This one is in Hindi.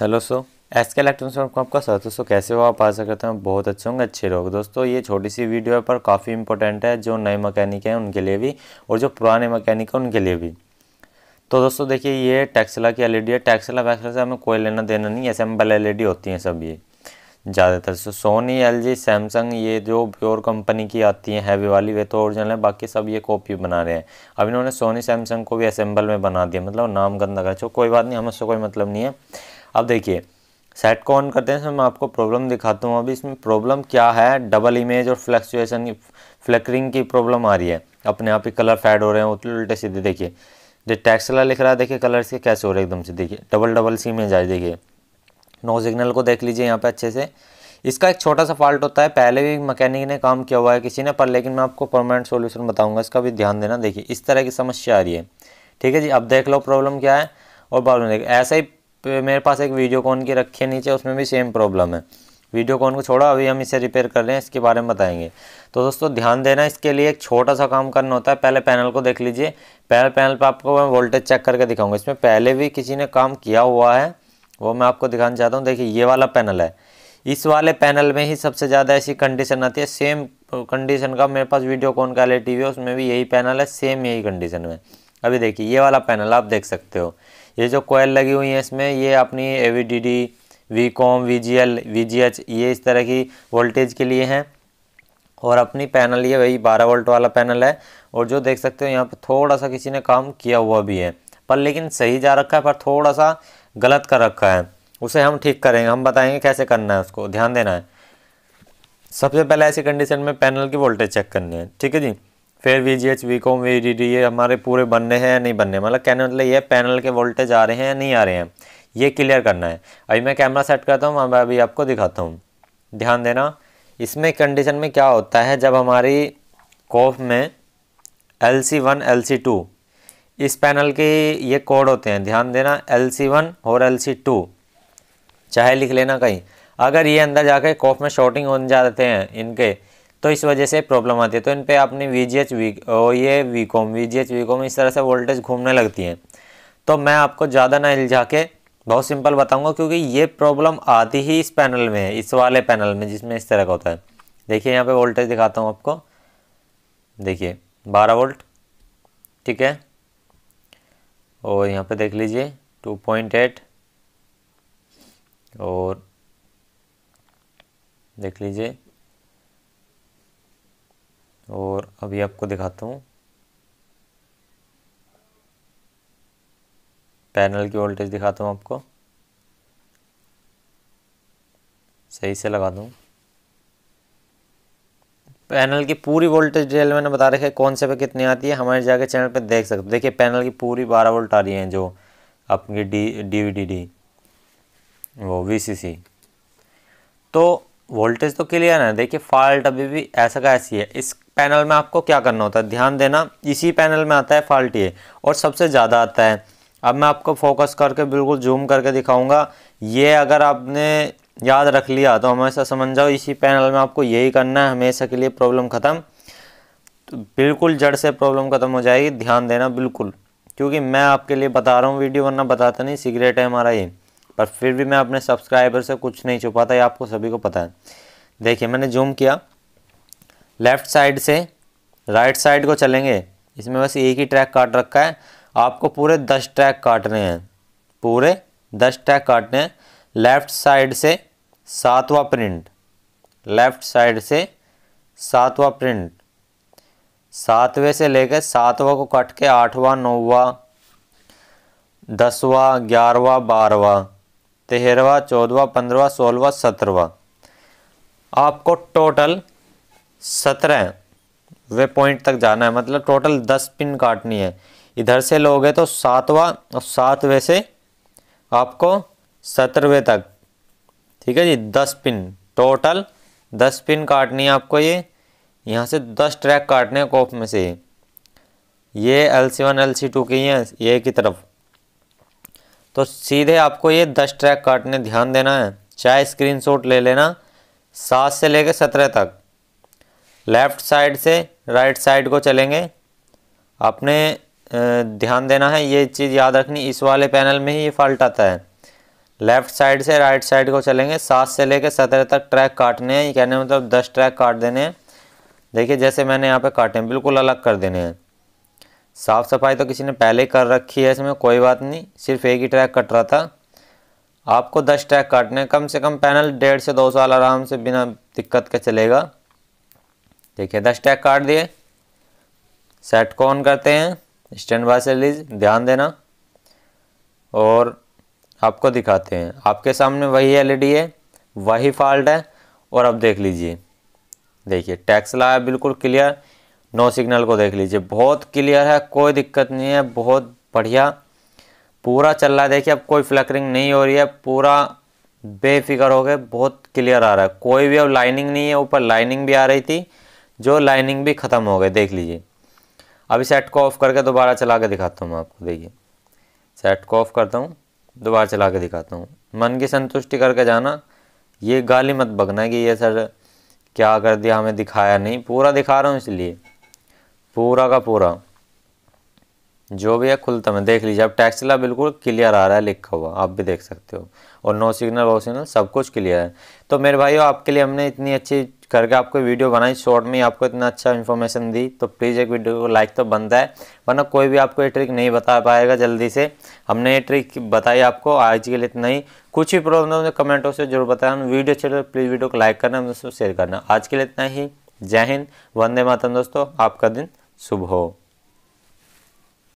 hello so S K electronics में आपका स्वागत सो कैसे हो आप आ सकते हैं बहुत अच्छे होंगे अच्छे लोग दोस्तों ये छोटी सी वीडियो है पर काफ़ी इंपॉर्टेंट है जो नए मकैनिक हैं उनके लिए भी और जो पुराने मकैनिक हैं उनके लिए भी तो दोस्तों देखिए ये टैक्सला की एलईडी e है टैक्सला वैक्सला से हमें कोई लेना देना नहीं असेंबल एल e होती हैं सब ये ज़्यादातर सो सोनी एल जी सैमसंग ये जो प्योर कंपनी की आती हैं हैवी वाली वे तो ओरिजिनल है बाकी सब ये कॉपी बना रहे हैं अब इन्होंने सोनी सैमसंग को भी असेंबल में बना दिया मतलब नाम गंदा कर चो कोई बात नहीं हम उससे कोई मतलब नहीं है अब देखिए सेट को ऑन करते हैं इसमें मैं आपको प्रॉब्लम दिखाता हूँ अभी इसमें प्रॉब्लम क्या है डबल इमेज और फ्लैक्चुएसन की फ्लैकरिंग की प्रॉब्लम आ रही है अपने आप ही कलर फैड हो रहे हैं उल्टे उल्टे सीधे देखिए जो टैक्स वाला लिख रहा है देखिए कलर के कैसे हो रहे हैं एकदम से देखिए डबल डबल सी इमेज आए देखिए नो सिग्नल को देख लीजिए यहाँ पे अच्छे से इसका एक छोटा सा फॉल्ट होता है पहले भी मैकेनिक ने काम किया हुआ है किसी ने पर लेकिन मैं आपको परमानेंट सोल्यूशन बताऊँगा इसका भी ध्यान देना देखिए इस तरह की समस्या आ रही है ठीक है जी अब देख लो प्रॉब्लम क्या है और में देखिए ऐसा ही मेरे पास एक वीडियो कॉन की रखी है नीचे उसमें भी सेम प्रॉब्लम है वीडियोकॉन को छोड़ा अभी हम इसे रिपेयर कर रहे हैं इसके बारे में बताएंगे तो दोस्तों ध्यान देना इसके लिए एक छोटा सा काम करना होता है पहले पैनल को देख लीजिए पहले पैनल पर आपको मैं वोल्टेज चेक करके दिखाऊंगा इसमें पहले भी किसी ने काम किया हुआ है वो मैं आपको दिखाना चाहता हूँ देखिए ये वाला पैनल है इस वाले पैनल में ही सबसे ज़्यादा ऐसी कंडीशन आती है सेम कंडीशन का मेरे पास कॉन का एल टी e है उसमें भी यही पैनल है सेम यही कंडीशन में अभी देखिए ये वाला पैनल आप देख सकते हो ये जो कोयल लगी हुई है इसमें ये अपनी A V D D V com V G L V G H ये इस तरह की वोल्टेज के लिए हैं और अपनी पैनल ये वही बारह वोल्ट वाला पैनल है और जो देख सकते हो यहाँ पर थोड़ा सा किसी ने काम किया हुआ भी है पर लेकिन सही जा रखा है पर थोड़ा सा गलत कर रखा है उसे हम ठीक करेंगे हम बताएंगे कैसे करना है उसको ध्यान देना है सबसे पहले ऐसी कंडीशन में पैनल की वोल्टेज चेक करनी है ठीक है जी फिर V G H V com V D D ये हमारे पूरे बनने हैं या नहीं बनने मतलब कहने मतलब ये पैनल के वोल्टेज आ रहे हैं या नहीं आ रहे हैं ये क्लियर करना है अभी मैं कैमरा सेट करता हूँ मैं अभी आपको दिखाता हूँ ध्यान देना इसमें कंडीशन में क्या होता है जब हमारी कॉफ में L C one L C two इस पैनल के ये कोड होते हैं ध्यान देना एल सी वन और एल सी टू चाहे लिख लेना कहीं अगर ये अंदर जाके कॉफ में शॉर्टिंग हो जाते हैं इनके तो इस वजह से प्रॉब्लम आती है तो इन पर अपनी वी जी एच वी ये V com V G H V com इस तरह से वोल्टेज घूमने लगती है तो मैं आपको ज़्यादा ना इलझा के बहुत सिंपल बताऊंगा क्योंकि ये प्रॉब्लम आती ही इस पैनल में है इस वाले पैनल में जिसमें इस तरह का होता है देखिए यहाँ पे वोल्टेज दिखाता हूँ आपको देखिए 12 वोल्ट ठीक है और यहाँ पे देख लीजिए 2.8 और देख लीजिए और अभी आपको दिखाता हूँ पैनल की वोल्टेज दिखाता हूँ आपको सही से लगा दूँ पैनल की पूरी वोल्टेज डिटेल मैंने बता रखा है कौन से पे कितनी आती है हमारे जाके चैनल पे देख सकते हो देखिए पैनल की पूरी बारह वोल्ट आ रही है जो आपकी D D V D D वो वी सी सी तो वोल्टेज तो क्लियर है देखिए फॉल्ट अभी भी ऐसा का ऐसी है इस पैनल में आपको क्या करना होता है ध्यान देना इसी पैनल में आता है फॉल्ट ये और सबसे ज़्यादा आता है अब मैं आपको फोकस करके बिल्कुल जूम करके दिखाऊंगा ये अगर आपने याद रख लिया तो हमेशा समझ जाओ इसी पैनल में आपको यही करना है हमेशा के लिए प्रॉब्लम ख़त्म तो बिल्कुल जड़ से प्रॉब्लम ख़त्म हो जाएगी ध्यान देना बिल्कुल क्योंकि मैं आपके लिए बता रहा हूँ वीडियो वरना बताता नहीं सिगरेट है हमारा ये पर फिर भी मैं अपने सब्सक्राइबर से कुछ नहीं छुपाता ये आपको सभी को पता है देखिए मैंने जूम किया लेफ़्ट साइड से राइट साइड को चलेंगे इसमें बस एक ही ट्रैक काट रखा है आपको पूरे दस ट्रैक काटने हैं पूरे दस ट्रैक काटने हैं लेफ़्ट साइड से सातवां प्रिंट लेफ़्ट साइड से सातवां प्रिंट सातवें से लेकर सातवां को काट के आठवां नौवां दसवां ग्यारहवा बारहवा तेरहवा चौदवा पंद्रवा सोलवा सत्रहवा आपको टोटल सत्रह वे पॉइंट तक जाना है मतलब टोटल दस पिन काटनी है इधर से लोगे तो सातवा और सातवें से आपको सत्रहवें तक ठीक है जी दस पिन टोटल दस पिन काटनी है आपको ये यहाँ से दस ट्रैक काटने हैं कोप में से ये L C one L C two की हैं ये की तरफ तो सीधे आपको ये दस ट्रैक काटने ध्यान देना है चाहे स्क्रीनशॉट ले लेना सात से लेकर सत्रह तक लेफ्ट साइड से राइट साइड को चलेंगे आपने ध्यान देना है ये चीज़ याद रखनी इस वाले पैनल में ही ये फॉल्ट आता है लेफ़्ट साइड से राइट साइड को चलेंगे सात से लेकर सत्रह तक ट्रैक काटने हैं कहने मतलब दस ट्रैक काट देने हैं देखिए जैसे मैंने यहाँ पे काटे हैं बिल्कुल अलग कर देने हैं साफ़ सफाई तो किसी ने पहले ही कर रखी है इसमें कोई बात नहीं सिर्फ एक ही ट्रैक कट रहा था आपको दस ट्रैक काटने कम से कम पैनल डेढ़ से दो साल आराम से बिना दिक्कत के चलेगा देखिए दस टैग काट दिए सेट को ऑन करते हैं स्टैंड बाय से रिलीज ध्यान देना और आपको दिखाते हैं आपके सामने वही एलईडी e है वही फॉल्ट है और अब देख लीजिए देखिए टैक्स लाया बिल्कुल क्लियर नो सिग्नल को देख लीजिए बहुत क्लियर है कोई दिक्कत नहीं है बहुत बढ़िया पूरा चल रहा है देखिए अब कोई फ्लकरिंग नहीं हो रही है पूरा बेफिक्र हो गए बहुत क्लियर आ रहा है कोई भी अब लाइनिंग नहीं है ऊपर लाइनिंग भी आ रही थी जो लाइनिंग भी ख़त्म हो गए देख लीजिए अभी सेट को ऑफ करके दोबारा चला के दिखाता हूँ मैं आपको देखिए सेट को ऑफ करता हूँ दोबारा चला के दिखाता हूँ मन की संतुष्टि करके जाना ये गाली मत बगना कि ये सर क्या कर दिया हमें दिखाया नहीं पूरा दिखा रहा हूँ इसलिए पूरा का पूरा जो भी है खुलता मैं देख लीजिए अब टैक्सिला बिल्कुल क्लियर आ रहा है लिखा हुआ आप भी देख सकते हो और नो सिग्नल वो सिग्नल सब कुछ क्लियर है तो मेरे भाइयों आपके लिए हमने इतनी अच्छी करके आपको वीडियो बनाई शॉर्ट में आपको इतना अच्छा इन्फॉर्मेशन दी तो प्लीज़ एक वीडियो को लाइक तो बनता है वरना कोई भी आपको ये ट्रिक नहीं बता पाएगा जल्दी से हमने ये ट्रिक बताई आपको आज के लिए इतना ही कुछ भी प्रॉब्लम हो तो कमेंटों से जरूर बताया वीडियो तो प्लीज़ वीडियो को लाइक करना दोस्तों शेयर करना आज के लिए इतना ही जय हिंद वंदे मातम दोस्तों आपका दिन शुभ हो